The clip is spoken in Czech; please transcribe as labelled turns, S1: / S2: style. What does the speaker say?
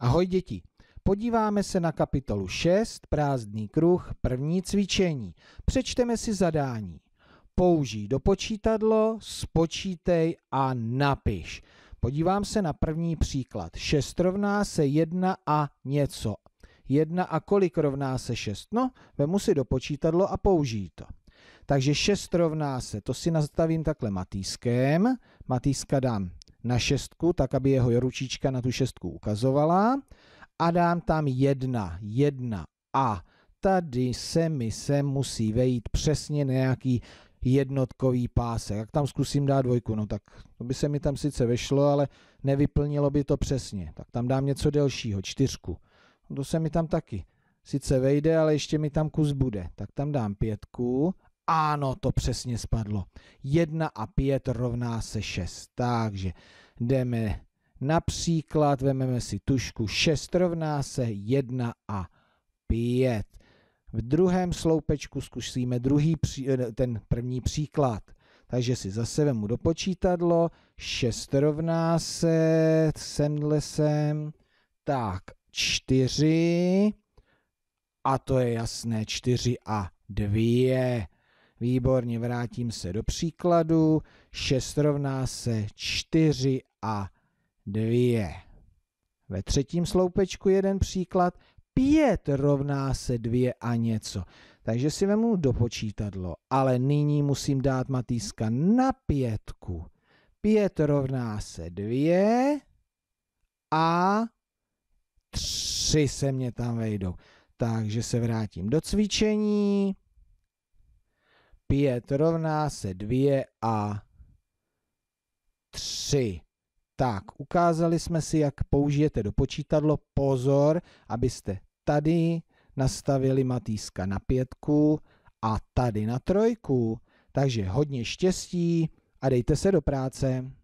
S1: Ahoj děti! Podíváme se na kapitolu 6, prázdný kruh, první cvičení. Přečteme si zadání. Použij do počítadlo, spočítej a napiš. Podívám se na první příklad. 6 rovná se 1 a něco. 1 a kolik rovná se 6? No, vemu si do počítadlo a použij to. Takže 6 rovná se, to si nastavím takhle matýskem. Matýska dám na šestku, tak aby jeho ručička na tu šestku ukazovala a dám tam jedna, jedna a tady se mi se musí vejít přesně nějaký jednotkový pásek. Jak tam zkusím dát dvojku, no tak to by se mi tam sice vešlo, ale nevyplnilo by to přesně. Tak tam dám něco delšího, čtyřku. No to se mi tam taky sice vejde, ale ještě mi tam kus bude. Tak tam dám pětku ano, to přesně spadlo. 1 a 5 rovná se 6. Takže jdeme například, vezmeme si tušku 6 rovná se 1 a 5. V druhém sloupečku zkusíme druhý, eh, ten první příklad. Takže si zase vemu do počítadlo, 6 rovná se, semhle sem, tak 4 a to je jasné, 4 a 2. Výborně, vrátím se do příkladu. 6 rovná se 4 a 2. Ve třetím sloupečku jeden příklad. 5 rovná se 2 a něco. Takže si vemu do počítadlo, ale nyní musím dát Matýska na pětku. 5 rovná se 2 a 3 se mě tam vejdou. Takže se vrátím do cvičení. 5 rovná se 2 a 3. Tak, ukázali jsme si, jak použijete do počítadlo. Pozor, abyste tady nastavili matýska na pětku a tady na trojku. Takže hodně štěstí a dejte se do práce.